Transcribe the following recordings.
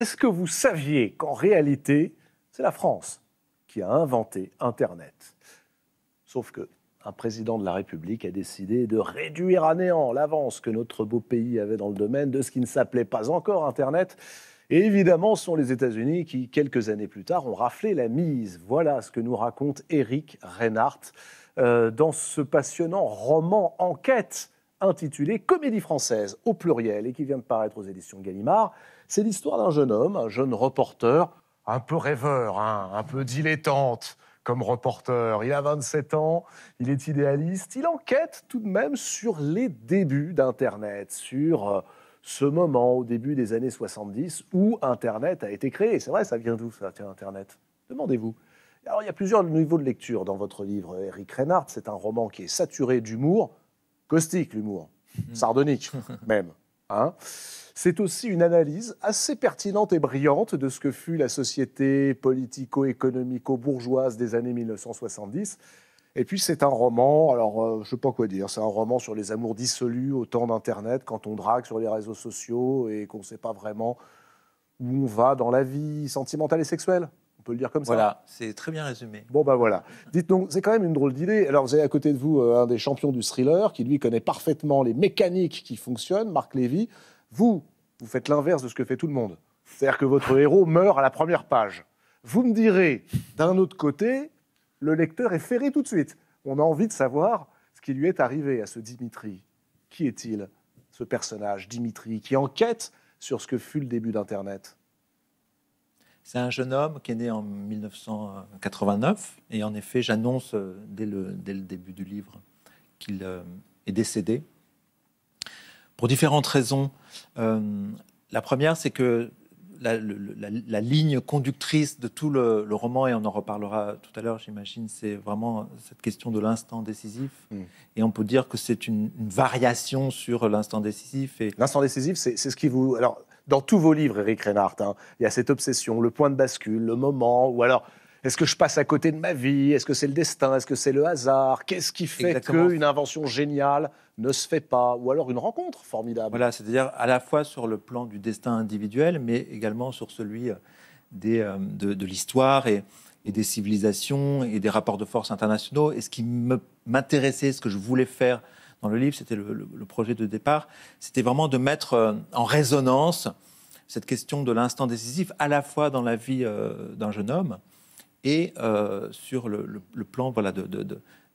Est-ce que vous saviez qu'en réalité, c'est la France qui a inventé Internet Sauf que président de la République a décidé de réduire à néant l'avance que notre beau pays avait dans le domaine de ce qui ne s'appelait pas encore Internet. Et évidemment, ce sont les États-Unis qui, quelques années plus tard, ont raflé la mise. Voilà ce que nous raconte Eric Reinhardt euh, dans ce passionnant roman Enquête intitulé Comédie française au pluriel et qui vient de paraître aux éditions Gallimard. C'est l'histoire d'un jeune homme, un jeune reporter, un peu rêveur, hein, un peu dilettante comme reporter. Il a 27 ans, il est idéaliste, il enquête tout de même sur les débuts d'Internet, sur euh, ce moment au début des années 70 où Internet a été créé. C'est vrai, ça vient d'où ça, tiens, Internet Demandez-vous. Alors, il y a plusieurs niveaux de lecture dans votre livre, Eric Reinhardt. C'est un roman qui est saturé d'humour, Caustique, l'humour. Mhm. Sardonique, même. Hein. c'est aussi une analyse assez pertinente et brillante de ce que fut la société politico-économico-bourgeoise des années 1970. Et puis c'est un roman, alors euh, je sais pas quoi dire, c'est un roman sur les amours dissolus au temps d'Internet, quand on drague sur les réseaux sociaux et qu'on ne sait pas vraiment où on va dans la vie sentimentale et sexuelle peut le dire comme ça. Voilà, c'est très bien résumé. Bon, ben voilà. Dites donc, c'est quand même une drôle d'idée. Alors, vous avez à côté de vous euh, un des champions du thriller qui, lui, connaît parfaitement les mécaniques qui fonctionnent, Marc Lévy. Vous, vous faites l'inverse de ce que fait tout le monde. C'est-à-dire que votre héros meurt à la première page. Vous me direz, d'un autre côté, le lecteur est ferré tout de suite. On a envie de savoir ce qui lui est arrivé à ce Dimitri. Qui est-il, ce personnage, Dimitri, qui enquête sur ce que fut le début d'Internet c'est un jeune homme qui est né en 1989. Et en effet, j'annonce euh, dès le, début du livre qu'il euh, est décédé. Pour différentes raisons. Euh, la première, c'est que la, ligne conductrice de tout le, roman, et on en reparlera tout à l'heure, j'imagine, c'est vraiment cette question de l'instant décisif. Hmm. Et on peut dire que c'est une, variation sur l'instant décisif. Et... L'instant décisif, c'est ce qui vous... Alors, dans tous vos livres, Eric Reinhardt, hein, il y a cette obsession, le point de bascule, le moment, ou alors est-ce que je passe à côté de ma vie Est-ce que c'est le destin Est-ce que c'est le hasard Qu'est-ce qui fait qu'une invention géniale ne se fait pas Ou alors une rencontre formidable Voilà, c'est-à-dire à la fois sur le plan du destin individuel, mais également sur celui euh, des, euh, de, l'histoire et, des civilisations et des rapports de force internationaux. Et ce qui m'intéressait, ce que je voulais faire dans le livre, c'était le, projet de départ, c'était vraiment de mettre euh, en résonance cette question de l'instant décisif, à la fois dans la vie d'un jeune homme, et euh, sur le, plan voilà, de,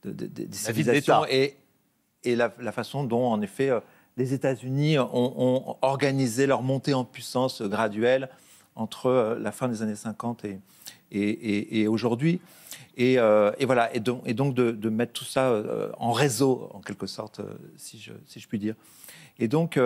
des civilisations et, et la, façon dont, en effet, euh, les États-Unis ont, organisé leur montée en puissance graduelle entre euh, la fin des années 50 et, et, aujourd'hui. Et, euh, voilà, et, et donc de, mettre tout ça euh, en réseau, en quelque sorte, euh, si, je, si je puis dire. Et donc.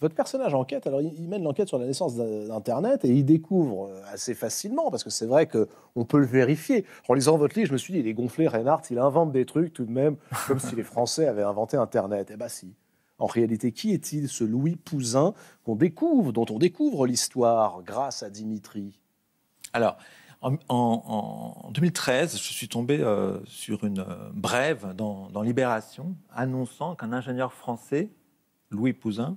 Votre personnage enquête, alors il, mène l'enquête sur la naissance d'Internet et il découvre assez facilement, parce que c'est vrai qu'on peut le vérifier. En lisant votre livre, je me suis dit, il est gonflé, Reinhardt, il invente des trucs tout de même, comme si les Français avaient inventé Internet. Eh bien, si. En réalité, qui est-il, ce Louis Pouzin qu'on découvre, dont on découvre l'histoire grâce à Dimitri Alors. En, 2013, je suis tombé euh, sur une euh, brève dans, Libération annonçant qu'un ingénieur français, Louis Pouzin,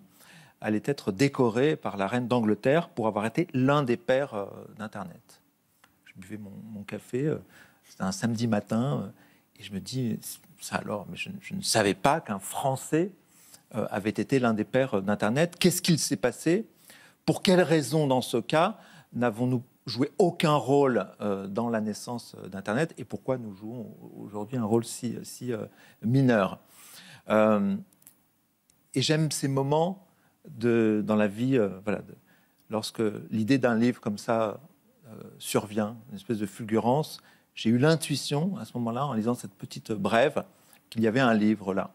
allait être décoré par la reine d'Angleterre pour avoir été l'un des pères euh, d'Internet. Je buvais mon, café, c'était un samedi matin, et je me dis, ça alors, mais je, ne savais pas qu'un Français avait été l'un des pères d'Internet. Qu'est-ce qu'il s'est passé Pour quelles raisons, dans ce cas, n'avons-nous Jouer aucun rôle euh, dans la naissance euh, d'Internet et pourquoi nous jouons aujourd'hui un rôle si, si euh, mineur. et j'aime ces moments de, dans la vie, voilà, lorsque l'idée d'un livre comme ça survient, une espèce de fulgurance. J'ai eu l'intuition à ce moment-là, en lisant cette petite brève, qu'il y avait un livre là.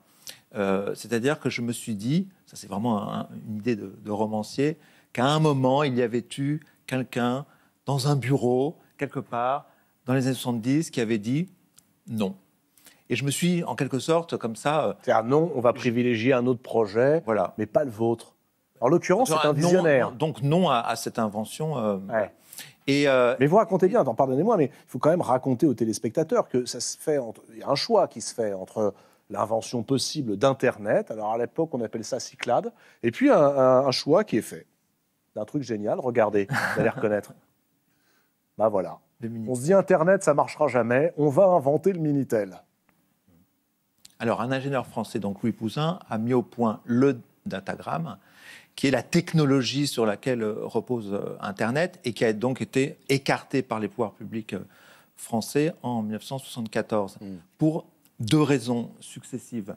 C'est-à-dire que je me suis dit, ça c'est vraiment une idée de, de romancier, qu'à un moment, il y avait eu quelqu'un dans un bureau, quelque part, dans les années 70, qui avait dit non. Et je me suis, en quelque sorte, comme ça. Euh, c'est un non, on va privilégier un autre projet, voilà. mais pas le vôtre. En l'occurrence, c'est un visionnaire. donc non à, cette invention. Euh, et, euh, mais vous racontez bien, pardonnez-moi, mais il faut quand même raconter aux téléspectateurs que ça se fait. Entre, il y a un choix qui se fait entre l'invention possible d'Internet, alors à l'époque on appelle ça Cyclade, et puis un, un choix qui est fait d'un truc génial. Regardez, vous allez reconnaître. bah voilà. On se dit Internet, ça marchera jamais, on va inventer le Minitel. Alors, un ingénieur français, donc Louis Pouzin, a mis au point le datagramme, qui est la technologie sur laquelle euh, repose euh, Internet et qui a donc été écartée par les pouvoirs publics euh, français en 1974 hmm. pour deux raisons successives.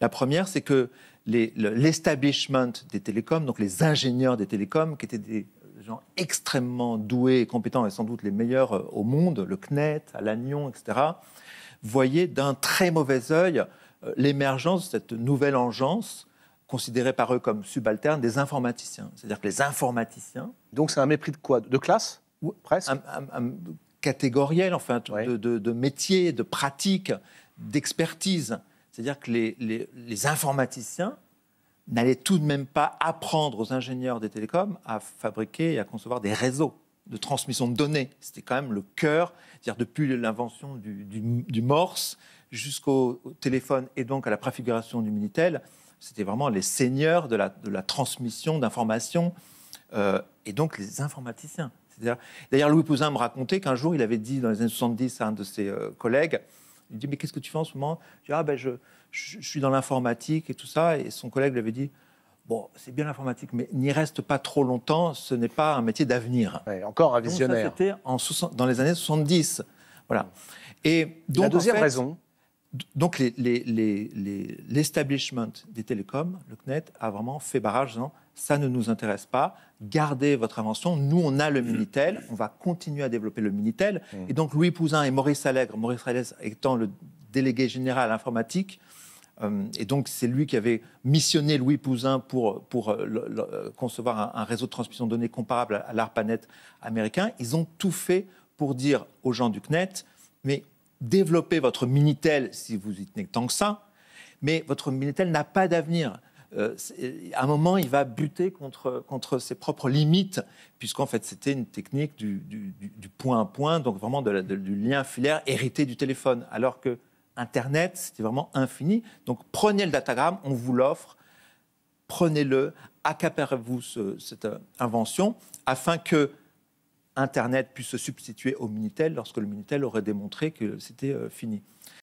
La première, c'est que l'establishment des télécoms, donc les ingénieurs des télécoms, qui étaient des extrêmement doués et compétents, et sans doute les meilleurs euh, au monde, le CNET, à Lannion, etc., voyaient d'un très mauvais œil euh, l'émergence de cette nouvelle engeance considérée par eux comme subalterne des informaticiens. C'est-à-dire que les informaticiens... Donc c'est un mépris de quoi De classe Presque un, catégoriel, enfin, de, de, de, métier, de pratique, d'expertise. C'est-à-dire que les, les, les informaticiens n'allait tout de même pas apprendre aux ingénieurs des télécoms à fabriquer et à concevoir des réseaux de transmission de données. C'était quand même le cœur, cest à dire depuis l'invention du, Morse jusqu'au téléphone et donc à la préfiguration du Minitel, c'était vraiment les seigneurs de la, transmission d'informations euh, et donc les informaticiens. D'ailleurs, Louis Pouzin me racontait qu'un jour, il avait dit dans les années 70 à un de ses euh, collègues, il dit, mais qu'est-ce que tu fais en ce moment Je dis, ah ben je, je, suis dans l'informatique et tout ça. Et son collègue lui avait dit, bon, c'est bien l'informatique, mais n'y reste pas trop longtemps, ce n'est pas un métier d'avenir. encore un visionnaire. C'était dans les années 70. Voilà. Et donc, La deuxième raison donc l'establishment les, des télécoms, le CNET, a vraiment fait barrage en ça ne nous intéresse pas, gardez votre invention, nous on a le mm. Minitel, on va continuer à développer le Minitel. Mm. Et donc Louis Pouzin et Maurice Allègre, Maurice Allègre étant le délégué général informatique, euh, et donc c'est lui qui avait missionné Louis Pouzin pour, pour euh, euh, concevoir un, un, réseau de transmission de données comparable à l'ARPANET américain, ils ont tout fait pour dire aux gens du CNET, mais développer votre Minitel si vous y tenez tant que ça, mais votre Minitel n'a pas d'avenir. Euh, à un moment, il va buter contre, contre ses propres limites, puisqu'en fait, c'était une technique du, du, point à point, donc vraiment de du lien filaire hérité du téléphone, alors que Internet, c'était vraiment infini. Donc prenez le datagramme, on vous l'offre, prenez-le, accaparez-vous cette euh, invention, afin que Internet puisse se substituer au Minitel lorsque le Minitel aurait démontré que c'était euh, fini.